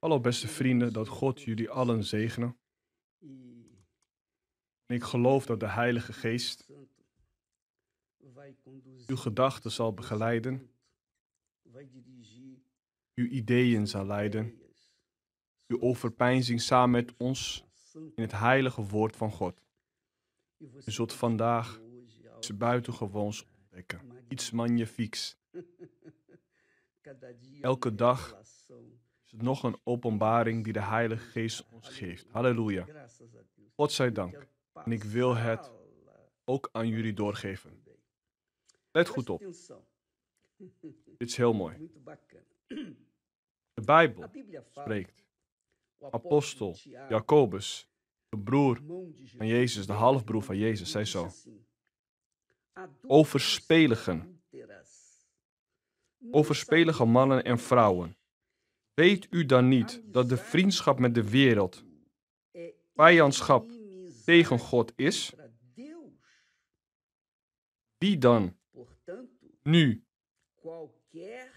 Hallo beste vrienden, dat God jullie allen zegene. En ik geloof dat de Heilige Geest uw gedachten zal begeleiden, uw ideeën zal leiden, uw overpeinzing samen met ons in het heilige woord van God. U zult vandaag iets buitengewoons ontdekken, iets magnifieks. Elke dag is nog een openbaring die de Heilige Geest ons geeft. Halleluja. God zij dank. En ik wil het ook aan jullie doorgeven. Let goed op. Dit is heel mooi. De Bijbel spreekt. Apostel Jacobus, de broer van Jezus, de halfbroer van Jezus, zei zo. Overspeligen. Overspelige mannen en vrouwen Weet u dan niet dat de vriendschap met de wereld, vijandschap tegen God is? Wie dan nu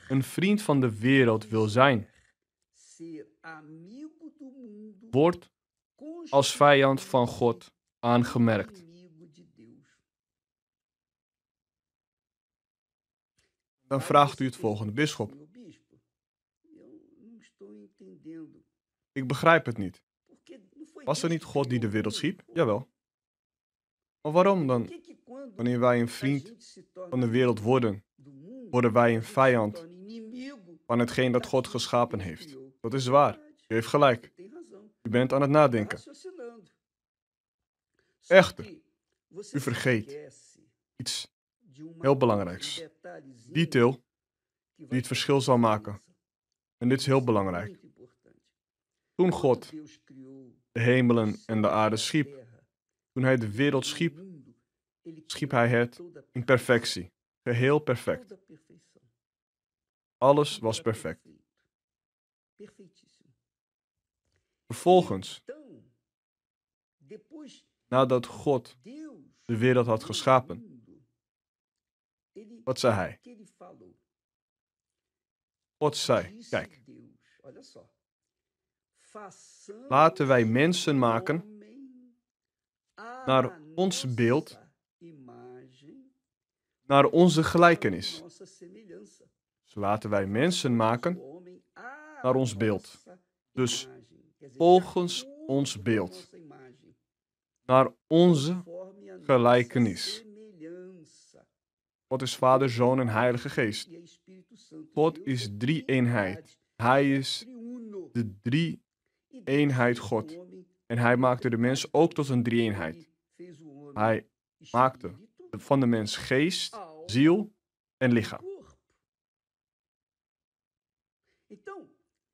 een vriend van de wereld wil zijn, wordt als vijand van God aangemerkt. Dan vraagt u het volgende, bisschop. Ik begrijp het niet. Was er niet God die de wereld schiep? Jawel. Maar waarom dan? Wanneer wij een vriend van de wereld worden, worden wij een vijand van hetgeen dat God geschapen heeft. Dat is waar. U heeft gelijk. U bent aan het nadenken. Echter, u vergeet iets heel belangrijks. Detail die het verschil zal maken. En dit is heel belangrijk. Toen God de hemelen en de aarde schiep, toen hij de wereld schiep, schiep hij het in perfectie, geheel perfect. Alles was perfect. Vervolgens, nadat God de wereld had geschapen, wat zei hij? God zei, kijk, Laten wij mensen maken naar ons beeld, naar onze gelijkenis. Dus laten wij mensen maken naar ons beeld. Dus volgens ons beeld. Naar onze gelijkenis. God is Vader, Zoon en Heilige Geest. God is drie eenheid. Hij is de drie eenheid God. En hij maakte de mens ook tot een drie-eenheid. Hij maakte van de mens geest, ziel en lichaam.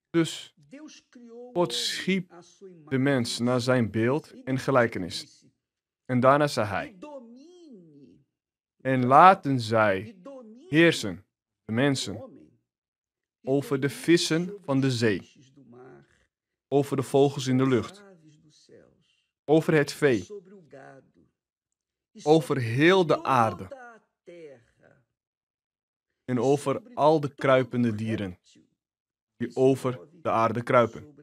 Dus God schiep de mens naar zijn beeld en gelijkenis. En daarna zei hij: En laten zij heersen, de mensen, over de vissen van de zee over de vogels in de lucht, over het vee, over heel de aarde en over al de kruipende dieren die over de aarde kruipen.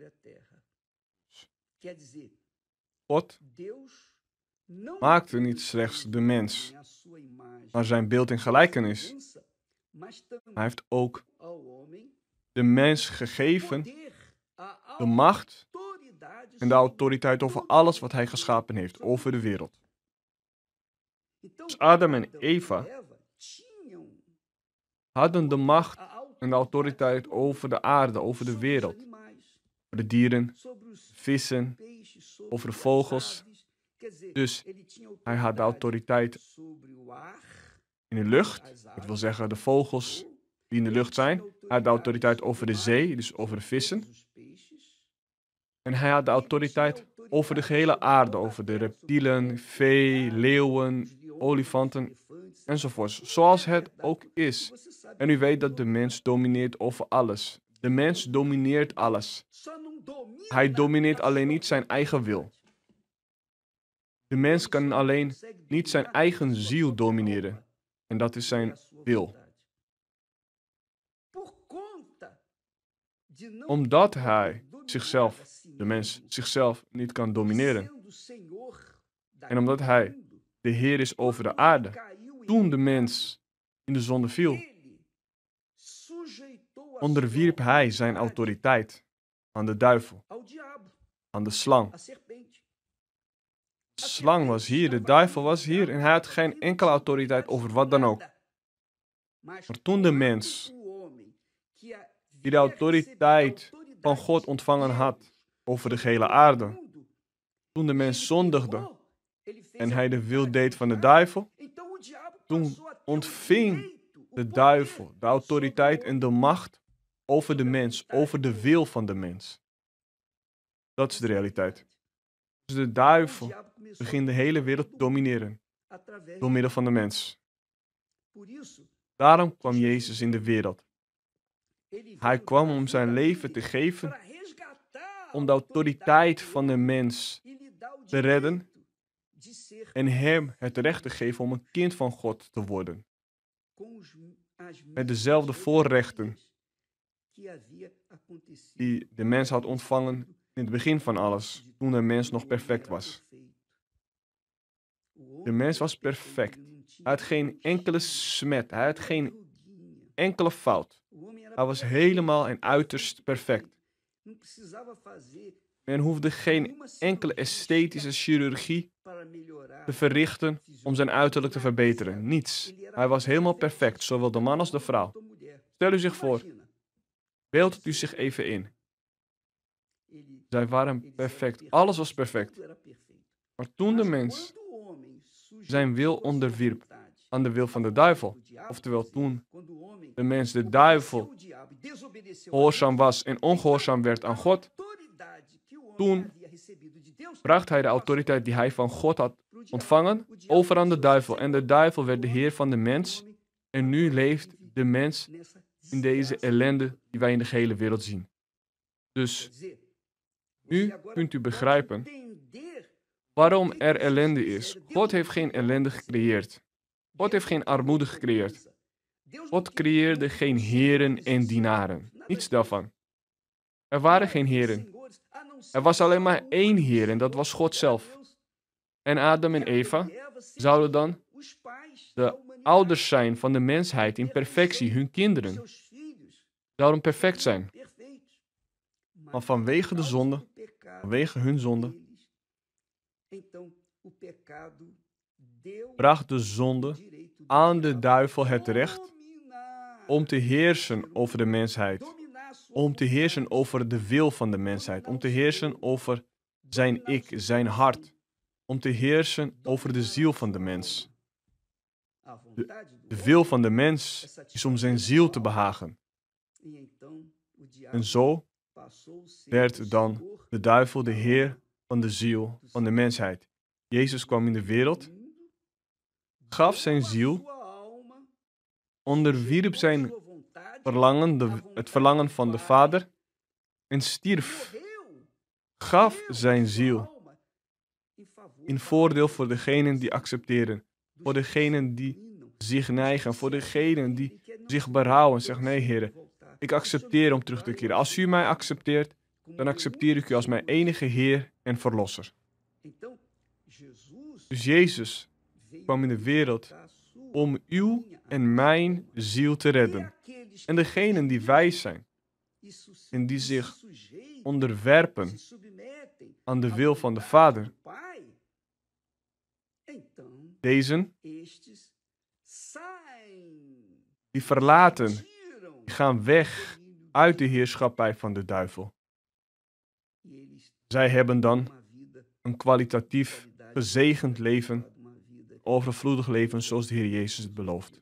God maakte niet slechts de mens naar zijn beeld en gelijkenis, hij heeft ook de mens gegeven de macht en de autoriteit over alles wat hij geschapen heeft, over de wereld. Dus Adam en e Eva hadden de macht en de autoriteit over de aarde, over de wereld, over de dieren, vissen, over de vogels. Dus hij had de autoriteit in de lucht, dat wil zeggen de vogels die in de lucht zijn. Hij had de autoriteit over de zee, dus over de vissen. En hij had de autoriteit over de gehele aarde, over de reptielen, vee, leeuwen, olifanten enzovoorts, zoals het ook is. En u weet dat de mens domineert over alles. De mens domineert alles. Hij domineert alleen niet zijn eigen wil. De mens kan alleen niet zijn eigen ziel domineren. En dat is zijn wil. Omdat hij zichzelf, de mens, zichzelf niet kan domineren. En omdat hij de Heer is over de aarde, toen de mens in de zonde viel, onderwierp hij zijn autoriteit aan de duivel, aan de slang. De slang was hier, de duivel was hier en hij had geen enkele autoriteit over wat dan ook. Maar toen de mens die de autoriteit van God ontvangen had over de gehele aarde. Toen de mens zondigde en hij de wil deed van de duivel, toen ontving de duivel de autoriteit en de macht over de mens, over de wil van de mens. Dat is de realiteit. Dus de duivel begint de hele wereld te domineren door middel van de mens. Daarom kwam Jezus in de wereld hij kwam om zijn leven te geven, om de autoriteit van de mens te redden en hem het recht te geven om een kind van God te worden. Met dezelfde voorrechten die de mens had ontvangen in het begin van alles, toen de mens nog perfect was. De mens was perfect. Hij had geen enkele smet, hij had geen enkele fout. Hij was helemaal en uiterst perfect. Men hoefde geen enkele esthetische chirurgie te verrichten om zijn uiterlijk te verbeteren. Niets. Hij was helemaal perfect, zowel de man als de vrouw. Stel u zich voor. Beeld u zich even in. Zij waren perfect. Alles was perfect. Maar toen de mens zijn wil onderwierp aan de wil van de duivel. Oftewel, toen de mens de duivel gehoorzaam was en ongehoorzaam werd aan God, toen bracht hij de autoriteit die hij van God had ontvangen over aan de duivel. En de duivel werd de heer van de mens. En nu leeft de mens in deze ellende die wij in de hele wereld zien. Dus nu kunt u begrijpen waarom er ellende is. God heeft geen ellende gecreëerd. God heeft geen armoede gecreëerd. God creëerde geen heren en dienaren. Niets daarvan. Er waren geen heren. Er was alleen maar één heer en dat was God zelf. En Adam en Eva zouden dan de ouders zijn van de mensheid in perfectie, hun kinderen. Zouden perfect zijn. Maar vanwege de zonde, vanwege hun zonde, bracht de zonde aan de duivel het recht om te heersen over de mensheid. Om te heersen over de wil van de mensheid. Om te heersen over zijn ik, zijn hart. Om te heersen over de ziel van de mens. De, wil van de mens is om zijn ziel te behagen. En zo werd dan de duivel de heer van de ziel van de mensheid. Jezus kwam in de wereld gaf zijn ziel, onderwierp zijn verlangen, de, het verlangen van de Vader, en stierf. Gaf zijn ziel in voordeel voor degenen die accepteren, voor degenen die zich neigen, voor degenen die zich berouwen. Zeg nee, heren, ik accepteer om terug te keren. Als u mij accepteert, dan accepteer ik u als mijn enige Heer en Verlosser. Dus Jezus kwam in de wereld om uw en mijn ziel te redden. En degenen die wijs zijn en die zich onderwerpen aan de wil van de Vader, deze, die verlaten, die gaan weg uit de heerschappij van de duivel. Zij hebben dan een kwalitatief gezegend leven overvloedig leven zoals de Heer Jezus het belooft.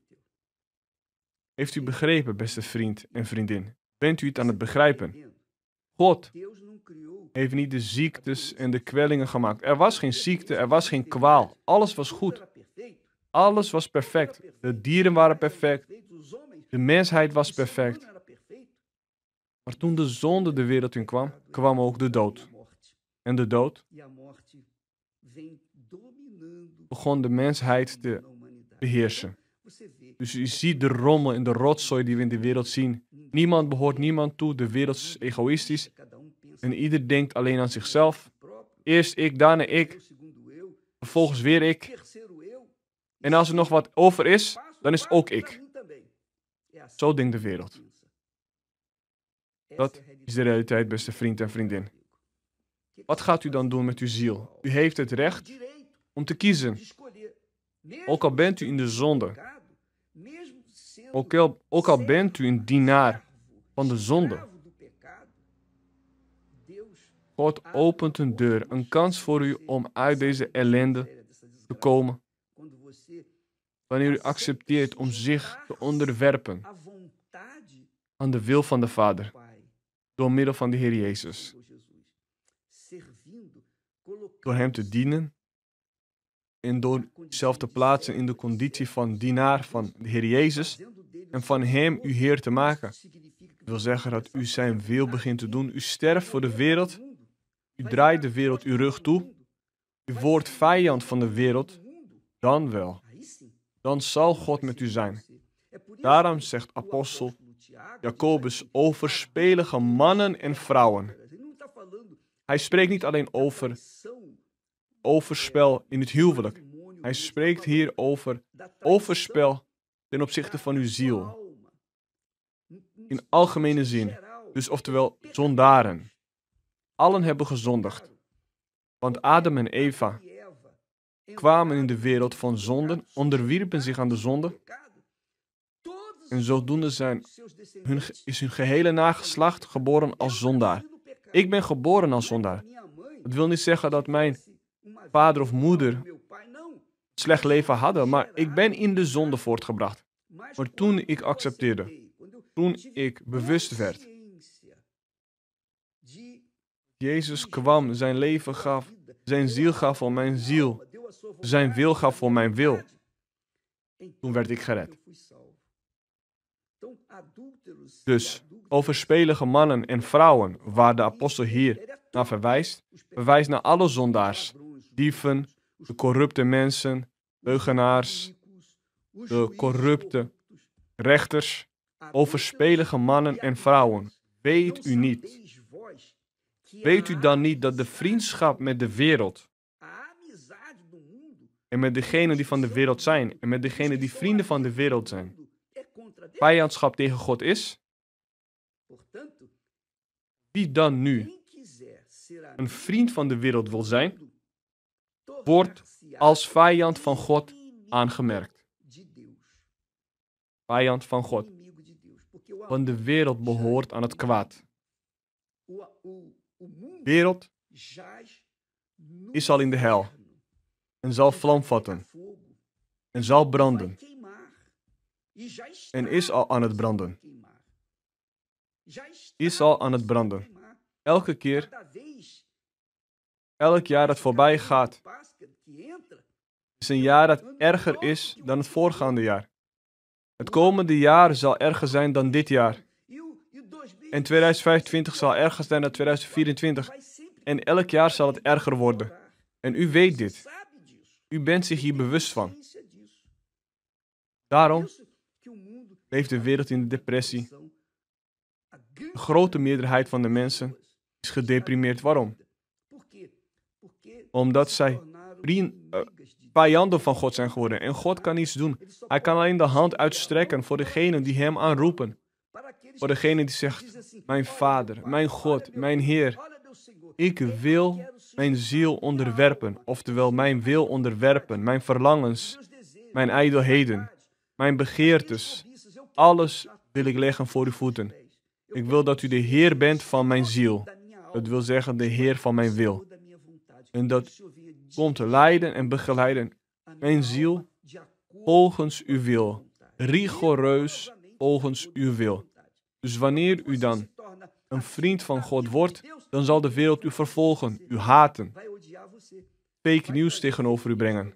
Heeft u begrepen, beste vriend en vriendin? Bent u het aan het begrijpen? God heeft niet de ziektes en de kwellingen gemaakt. Er was geen ziekte, er was geen kwaal. Alles was goed. Alles was perfect. De dieren waren perfect. De mensheid was perfect. Maar toen de zonde de wereld in kwam, kwam ook de dood. En de dood begon de mensheid te beheersen. Dus je ziet de rommel en de rotzooi die we in de wereld zien. Niemand behoort niemand toe, de wereld is egoïstisch. En ieder denkt alleen aan zichzelf. Eerst ik, daarna ik, vervolgens weer ik. En als er nog wat over is, dan is ook ik. Zo denkt de wereld. Dat is de realiteit, beste vriend en vriendin. Wat gaat u dan doen met uw ziel? U heeft het recht om te kiezen. Ook al bent u in de zonde. Ook al, ook al bent u een dienaar van de zonde. God opent een deur, een kans voor u om uit deze ellende te komen. Wanneer u accepteert om zich te onderwerpen aan de wil van de Vader, door middel van de Heer Jezus. Door Hem te dienen en door zichzelf te plaatsen in de conditie van dienaar van de Heer Jezus en van Hem uw Heer te maken. wil zeggen dat u zijn wil begint te doen. U sterft voor de wereld. U draait de wereld uw rug toe. U wordt vijand van de wereld. Dan wel. Dan zal God met u zijn. Daarom zegt apostel Jacobus overspelige mannen en vrouwen. Hij spreekt niet alleen over overspel in het huwelijk. Hij spreekt hier over overspel ten opzichte van uw ziel. In algemene zin. Dus oftewel zondaren. Allen hebben gezondigd. Want Adam en Eva kwamen in de wereld van zonden, onderwierpen zich aan de zonde. En zodoende zijn hun, is hun gehele nageslacht geboren als zondaar. Ik ben geboren als zondaar. Dat wil niet zeggen dat mijn vader of moeder slecht leven hadden, maar ik ben in de zonde voortgebracht. Maar toen ik accepteerde, toen ik bewust werd, Jezus kwam, zijn leven gaf, zijn ziel gaf voor mijn ziel, zijn wil gaf voor mijn wil. Toen werd ik gered. E dus overspelige mannen en vrouwen, waar de e apostel hier naar verwijst, verwijst naar alle zondaars dieven, de corrupte mensen, leugenaars, de corrupte rechters, overspelige mannen en vrouwen. Weet u niet. Weet u dan niet dat de vriendschap met de wereld en met degenen die van de wereld zijn en met degenen die vrienden van de wereld zijn, vijandschap tegen God is? Wie dan nu een vriend van de wereld wil zijn, wordt als vijand van God aangemerkt. Vijand van God. Want de wereld behoort aan het kwaad. De wereld is al in de hel en zal vlam vatten en zal branden en is al aan het branden. Is al aan het branden. Elke keer, elk jaar dat voorbij gaat, is een jaar dat erger is dan het voorgaande jaar. Het komende jaar zal erger zijn dan dit jaar. En 2025 zal erger zijn dan 2024. En elk jaar zal het erger worden. En u weet dit. U bent zich hier bewust van. Daarom leeft de wereld in de depressie. De grote meerderheid van de mensen is gedeprimeerd. Waarom? Omdat zij eh, vijanden van God zijn geworden en God kan niets doen. Hij kan alleen de hand uitstrekken voor degenen die hem aanroepen. Voor degene die zegt, mijn Vader, mijn God, mijn Heer, ik wil mijn ziel onderwerpen, oftewel mijn wil onderwerpen, mijn verlangens, mijn ijdelheden, mijn begeertes, alles wil ik leggen voor uw voeten. Ik wil dat u de Heer bent van mijn ziel. Dat wil zeggen, de Heer van mijn wil. En dat komt te leiden en begeleiden mijn ziel volgens uw wil, rigoureus volgens uw wil. Dus wanneer u dan een vriend van God wordt, dan zal de wereld u vervolgen, u haten, fake nieuws tegenover u brengen.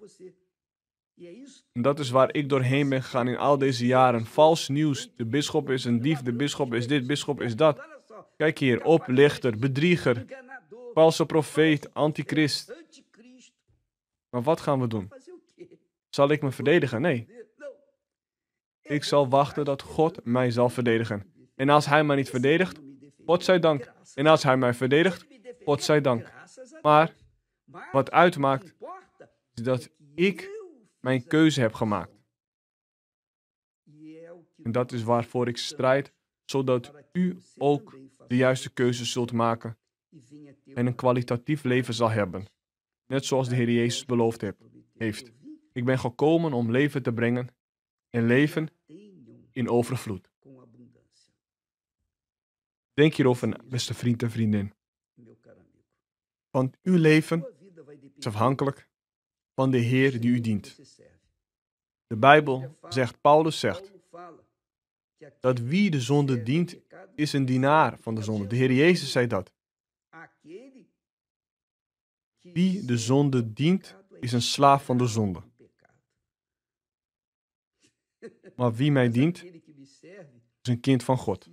En dat is waar ik doorheen ben gegaan in al deze jaren. Vals nieuws. De bisschop is een dief, de bisschop is dit, bisschop is dat. Kijk hier, oplichter, bedrieger, valse profeet, antichrist. Maar wat gaan we doen? Zal ik me verdedigen? Nee. Ik zal wachten dat God mij zal verdedigen. En als Hij mij niet verdedigt, God zij dank. En als Hij mij verdedigt, God zij dank. Maar wat uitmaakt, is dat ik mijn keuze heb gemaakt. En dat is waarvoor ik strijd, zodat u ook de juiste keuze zult maken en een kwalitatief leven zal hebben net zoals de Heer Jezus beloofd heeft. Ik ben gekomen om leven te brengen en leven in overvloed. Denk hierover, een beste vriend en vriendin. Want uw leven is afhankelijk van de Heer die u dient. De Bijbel zegt, Paulus zegt, dat wie de zonde dient, is een dienaar van de zonde. De Heer Jezus zei dat. Wie de zonde dient, is een slaaf van de zonde. Maar wie mij dient, is een kind van God.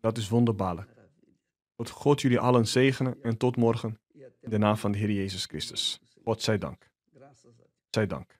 Dat is wonderbaarlijk. Tot God jullie allen zegenen en tot morgen in de naam van de Heer Jezus Christus. God zij dank. Zij dank.